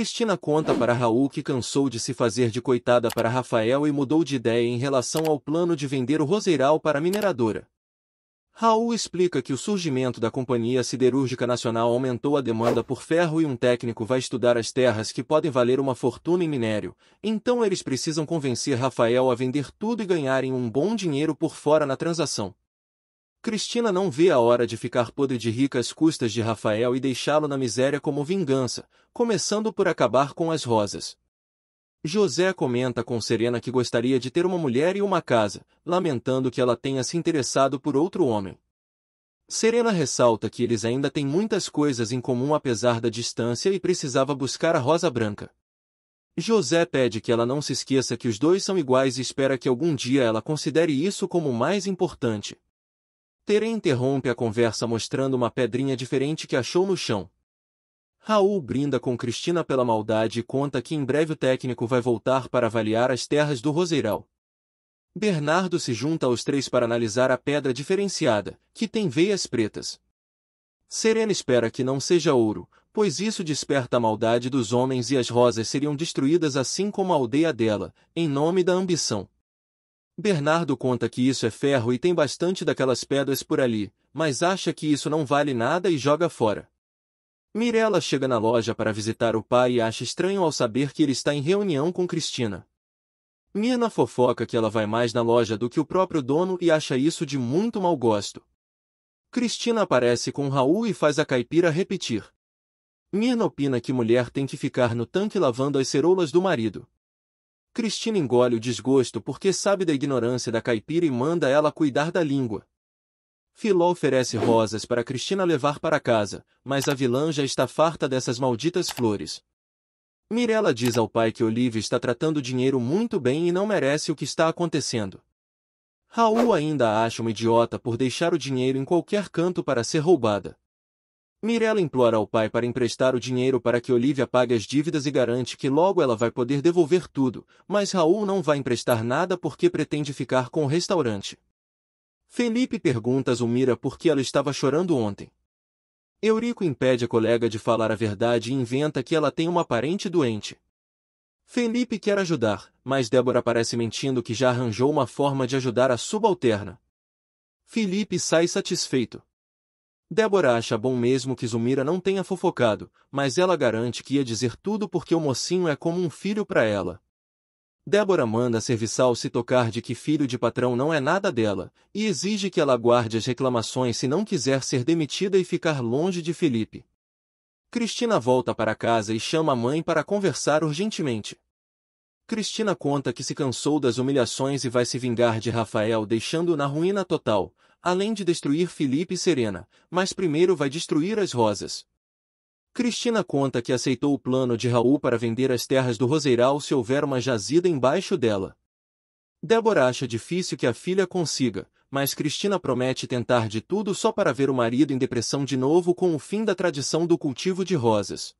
Cristina conta para Raul que cansou de se fazer de coitada para Rafael e mudou de ideia em relação ao plano de vender o Roseiral para a mineradora. Raul explica que o surgimento da Companhia Siderúrgica Nacional aumentou a demanda por ferro e um técnico vai estudar as terras que podem valer uma fortuna em minério, então eles precisam convencer Rafael a vender tudo e ganharem um bom dinheiro por fora na transação. Cristina não vê a hora de ficar podre de rica às custas de Rafael e deixá-lo na miséria como vingança, começando por acabar com as rosas. José comenta com Serena que gostaria de ter uma mulher e uma casa, lamentando que ela tenha se interessado por outro homem. Serena ressalta que eles ainda têm muitas coisas em comum apesar da distância e precisava buscar a Rosa Branca. José pede que ela não se esqueça que os dois são iguais e espera que algum dia ela considere isso como o mais importante. Tere interrompe a conversa mostrando uma pedrinha diferente que achou no chão. Raul brinda com Cristina pela maldade e conta que em breve o técnico vai voltar para avaliar as terras do Roseiral. Bernardo se junta aos três para analisar a pedra diferenciada, que tem veias pretas. Serena espera que não seja ouro, pois isso desperta a maldade dos homens e as rosas seriam destruídas assim como a aldeia dela, em nome da ambição. Bernardo conta que isso é ferro e tem bastante daquelas pedras por ali, mas acha que isso não vale nada e joga fora. Mirella chega na loja para visitar o pai e acha estranho ao saber que ele está em reunião com Cristina. Nina fofoca que ela vai mais na loja do que o próprio dono e acha isso de muito mau gosto. Cristina aparece com Raul e faz a caipira repetir. Nina opina que mulher tem que ficar no tanque lavando as ceroulas do marido. Cristina engole o desgosto porque sabe da ignorância da caipira e manda ela cuidar da língua. Filó oferece rosas para Cristina levar para casa, mas a vilã já está farta dessas malditas flores. Mirella diz ao pai que Olivia está tratando o dinheiro muito bem e não merece o que está acontecendo. Raul ainda acha uma idiota por deixar o dinheiro em qualquer canto para ser roubada. Mirella implora ao pai para emprestar o dinheiro para que Olivia pague as dívidas e garante que logo ela vai poder devolver tudo, mas Raul não vai emprestar nada porque pretende ficar com o restaurante. Felipe pergunta a Zulmira por que ela estava chorando ontem. Eurico impede a colega de falar a verdade e inventa que ela tem uma parente doente. Felipe quer ajudar, mas Débora parece mentindo que já arranjou uma forma de ajudar a subalterna. Felipe sai satisfeito. Débora acha bom mesmo que Zumira não tenha fofocado, mas ela garante que ia dizer tudo porque o mocinho é como um filho para ela. Débora manda a serviçal se tocar de que filho de patrão não é nada dela, e exige que ela guarde as reclamações se não quiser ser demitida e ficar longe de Felipe. Cristina volta para casa e chama a mãe para conversar urgentemente. Cristina conta que se cansou das humilhações e vai se vingar de Rafael deixando-o na ruína total, além de destruir Felipe e Serena, mas primeiro vai destruir as rosas. Cristina conta que aceitou o plano de Raul para vender as terras do Roseiral se houver uma jazida embaixo dela. Débora acha difícil que a filha consiga, mas Cristina promete tentar de tudo só para ver o marido em depressão de novo com o fim da tradição do cultivo de rosas.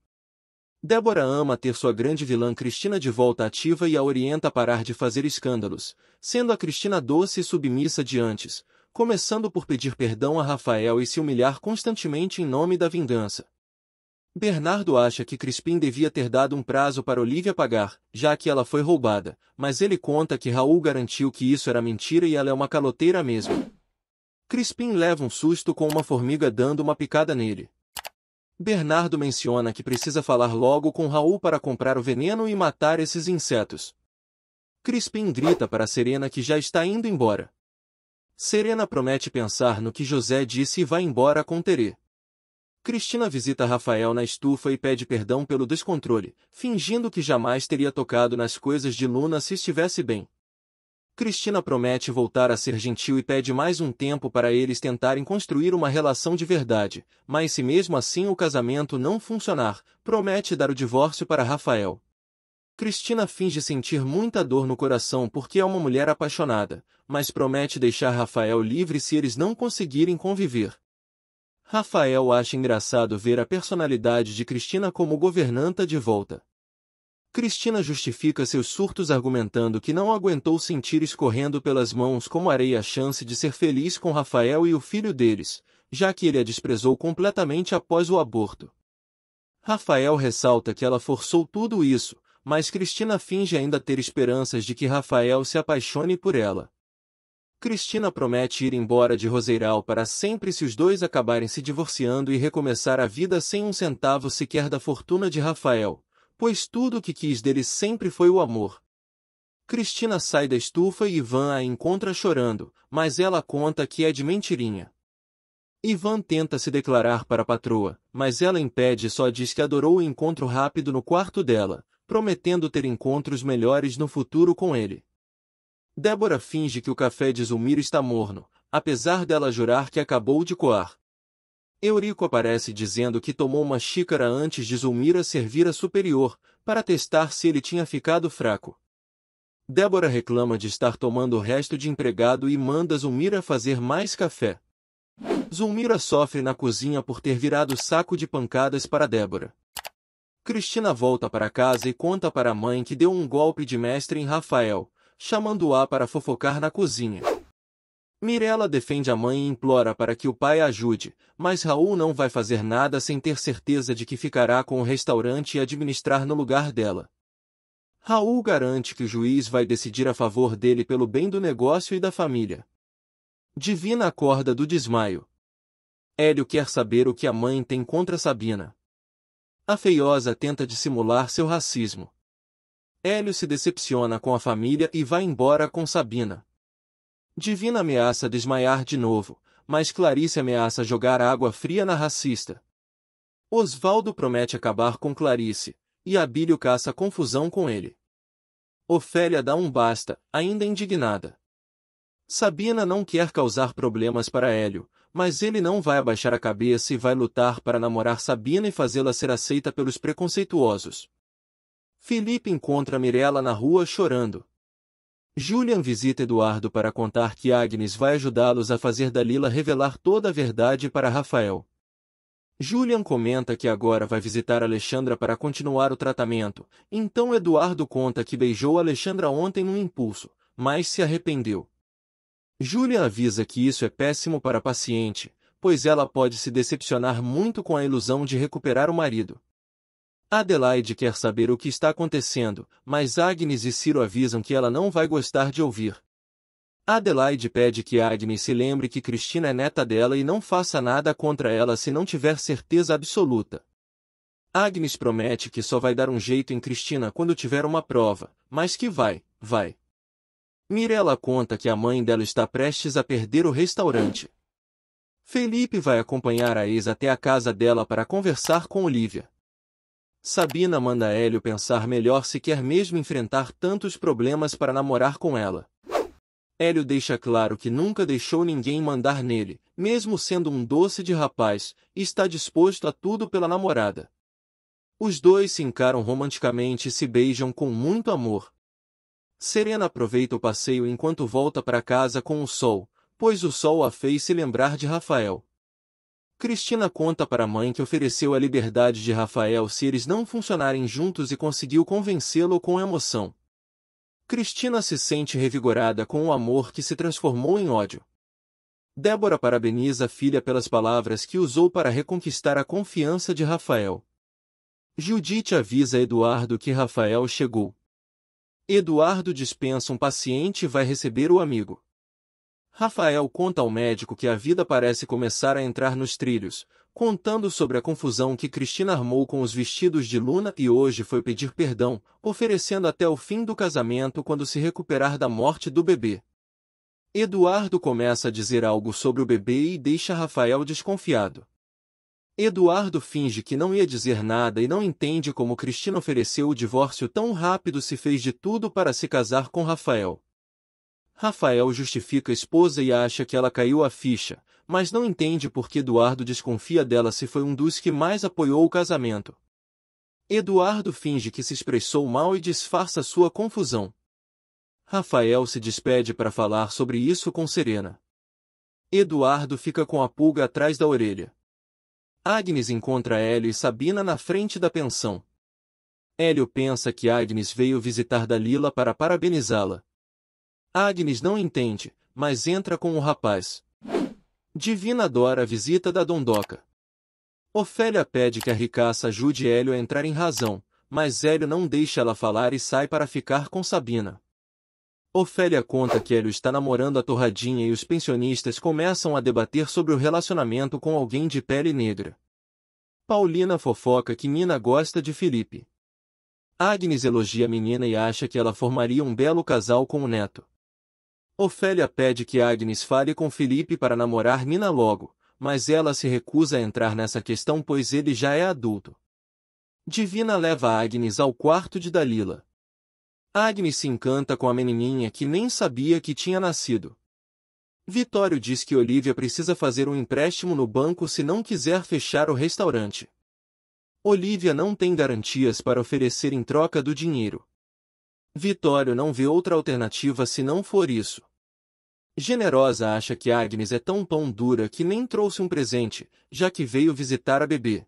Débora ama ter sua grande vilã Cristina de volta ativa e a orienta a parar de fazer escândalos, sendo a Cristina doce e submissa de antes, começando por pedir perdão a Rafael e se humilhar constantemente em nome da vingança. Bernardo acha que Crispim devia ter dado um prazo para Olivia pagar, já que ela foi roubada, mas ele conta que Raul garantiu que isso era mentira e ela é uma caloteira mesmo. Crispim leva um susto com uma formiga dando uma picada nele. Bernardo menciona que precisa falar logo com Raul para comprar o veneno e matar esses insetos. Crispim grita para Serena que já está indo embora. Serena promete pensar no que José disse e vai embora com Terê. Cristina visita Rafael na estufa e pede perdão pelo descontrole, fingindo que jamais teria tocado nas coisas de Luna se estivesse bem. Cristina promete voltar a ser gentil e pede mais um tempo para eles tentarem construir uma relação de verdade, mas se mesmo assim o casamento não funcionar, promete dar o divórcio para Rafael. Cristina finge sentir muita dor no coração porque é uma mulher apaixonada, mas promete deixar Rafael livre se eles não conseguirem conviver. Rafael acha engraçado ver a personalidade de Cristina como governanta de volta. Cristina justifica seus surtos argumentando que não aguentou sentir escorrendo pelas mãos como areia a chance de ser feliz com Rafael e o filho deles, já que ele a desprezou completamente após o aborto. Rafael ressalta que ela forçou tudo isso, mas Cristina finge ainda ter esperanças de que Rafael se apaixone por ela. Cristina promete ir embora de Roseiral para sempre se os dois acabarem se divorciando e recomeçar a vida sem um centavo sequer da fortuna de Rafael, pois tudo o que quis dele sempre foi o amor. Cristina sai da estufa e Ivan a encontra chorando, mas ela conta que é de mentirinha. Ivan tenta se declarar para a patroa, mas ela impede e só diz que adorou o encontro rápido no quarto dela, prometendo ter encontros melhores no futuro com ele. Débora finge que o café de Zulmira está morno, apesar dela jurar que acabou de coar. Eurico aparece dizendo que tomou uma xícara antes de Zulmira servir a superior, para testar se ele tinha ficado fraco. Débora reclama de estar tomando o resto de empregado e manda Zulmira fazer mais café. Zulmira sofre na cozinha por ter virado saco de pancadas para Débora. Cristina volta para casa e conta para a mãe que deu um golpe de mestre em Rafael, chamando-a para fofocar na cozinha. Mirella defende a mãe e implora para que o pai ajude, mas Raul não vai fazer nada sem ter certeza de que ficará com o restaurante e administrar no lugar dela. Raul garante que o juiz vai decidir a favor dele pelo bem do negócio e da família. Divina acorda do desmaio. Hélio quer saber o que a mãe tem contra Sabina a feiosa tenta dissimular seu racismo. Hélio se decepciona com a família e vai embora com Sabina. Divina ameaça desmaiar de novo, mas Clarice ameaça jogar água fria na racista. Osvaldo promete acabar com Clarice, e Abílio caça confusão com ele. Ofélia dá um basta, ainda indignada. Sabina não quer causar problemas para Hélio, mas ele não vai abaixar a cabeça e vai lutar para namorar Sabina e fazê-la ser aceita pelos preconceituosos. Felipe encontra Mirella na rua chorando. Julian visita Eduardo para contar que Agnes vai ajudá-los a fazer Dalila revelar toda a verdade para Rafael. Julian comenta que agora vai visitar Alexandra para continuar o tratamento, então Eduardo conta que beijou Alexandra ontem num impulso, mas se arrependeu. Júlia avisa que isso é péssimo para a paciente, pois ela pode se decepcionar muito com a ilusão de recuperar o marido. Adelaide quer saber o que está acontecendo, mas Agnes e Ciro avisam que ela não vai gostar de ouvir. Adelaide pede que Agnes se lembre que Cristina é neta dela e não faça nada contra ela se não tiver certeza absoluta. Agnes promete que só vai dar um jeito em Cristina quando tiver uma prova, mas que vai, vai. Mirella conta que a mãe dela está prestes a perder o restaurante. Felipe vai acompanhar a ex até a casa dela para conversar com Olivia. Sabina manda Hélio pensar melhor se quer mesmo enfrentar tantos problemas para namorar com ela. Hélio deixa claro que nunca deixou ninguém mandar nele, mesmo sendo um doce de rapaz, e está disposto a tudo pela namorada. Os dois se encaram romanticamente e se beijam com muito amor, Serena aproveita o passeio enquanto volta para casa com o sol, pois o sol a fez se lembrar de Rafael. Cristina conta para a mãe que ofereceu a liberdade de Rafael se eles não funcionarem juntos e conseguiu convencê-lo com emoção. Cristina se sente revigorada com o amor que se transformou em ódio. Débora parabeniza a filha pelas palavras que usou para reconquistar a confiança de Rafael. Judite avisa Eduardo que Rafael chegou. Eduardo dispensa um paciente e vai receber o amigo. Rafael conta ao médico que a vida parece começar a entrar nos trilhos, contando sobre a confusão que Cristina armou com os vestidos de Luna e hoje foi pedir perdão, oferecendo até o fim do casamento quando se recuperar da morte do bebê. Eduardo começa a dizer algo sobre o bebê e deixa Rafael desconfiado. Eduardo finge que não ia dizer nada e não entende como Cristina ofereceu o divórcio tão rápido se fez de tudo para se casar com Rafael. Rafael justifica a esposa e acha que ela caiu a ficha, mas não entende por que Eduardo desconfia dela se foi um dos que mais apoiou o casamento. Eduardo finge que se expressou mal e disfarça sua confusão. Rafael se despede para falar sobre isso com Serena. Eduardo fica com a pulga atrás da orelha. Agnes encontra Hélio e Sabina na frente da pensão. Hélio pensa que Agnes veio visitar Dalila para parabenizá-la. Agnes não entende, mas entra com o rapaz. Divina adora a visita da Dondoca. Ofélia pede que a ricaça ajude Hélio a entrar em razão, mas Hélio não deixa ela falar e sai para ficar com Sabina. Ofélia conta que Hélio está namorando a Torradinha e os pensionistas começam a debater sobre o relacionamento com alguém de pele negra. Paulina fofoca que Nina gosta de Felipe. Agnes elogia a menina e acha que ela formaria um belo casal com o neto. Ofélia pede que Agnes fale com Felipe para namorar Nina logo, mas ela se recusa a entrar nessa questão pois ele já é adulto. Divina leva Agnes ao quarto de Dalila, Agnes se encanta com a menininha que nem sabia que tinha nascido. Vitório diz que Olivia precisa fazer um empréstimo no banco se não quiser fechar o restaurante. Olivia não tem garantias para oferecer em troca do dinheiro. Vitório não vê outra alternativa se não for isso. Generosa acha que Agnes é tão pão dura que nem trouxe um presente, já que veio visitar a bebê.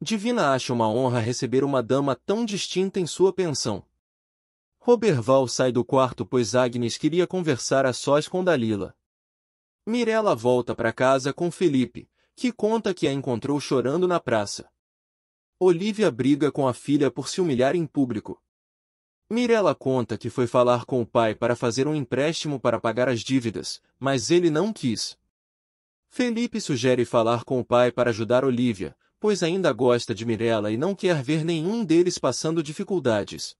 Divina acha uma honra receber uma dama tão distinta em sua pensão. Roberval sai do quarto pois Agnes queria conversar a sós com Dalila. Mirella volta para casa com Felipe, que conta que a encontrou chorando na praça. Olivia briga com a filha por se humilhar em público. Mirella conta que foi falar com o pai para fazer um empréstimo para pagar as dívidas, mas ele não quis. Felipe sugere falar com o pai para ajudar Olivia, pois ainda gosta de Mirella e não quer ver nenhum deles passando dificuldades.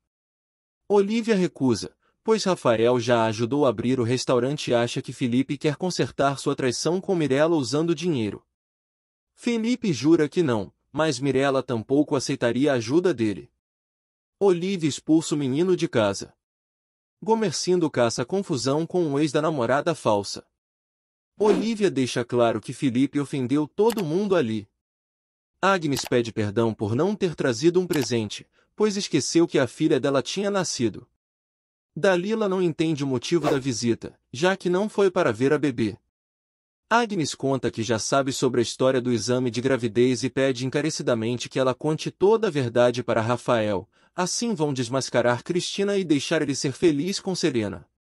Olivia recusa, pois Rafael já a ajudou a abrir o restaurante e acha que Felipe quer consertar sua traição com Mirella usando dinheiro. Felipe jura que não, mas Mirella tampouco aceitaria a ajuda dele. Olivia expulsa o menino de casa. Gomercindo caça confusão com o ex da namorada falsa. Olivia deixa claro que Felipe ofendeu todo mundo ali. Agnes pede perdão por não ter trazido um presente, pois esqueceu que a filha dela tinha nascido. Dalila não entende o motivo da visita, já que não foi para ver a bebê. Agnes conta que já sabe sobre a história do exame de gravidez e pede encarecidamente que ela conte toda a verdade para Rafael, assim vão desmascarar Cristina e deixar ele ser feliz com Serena.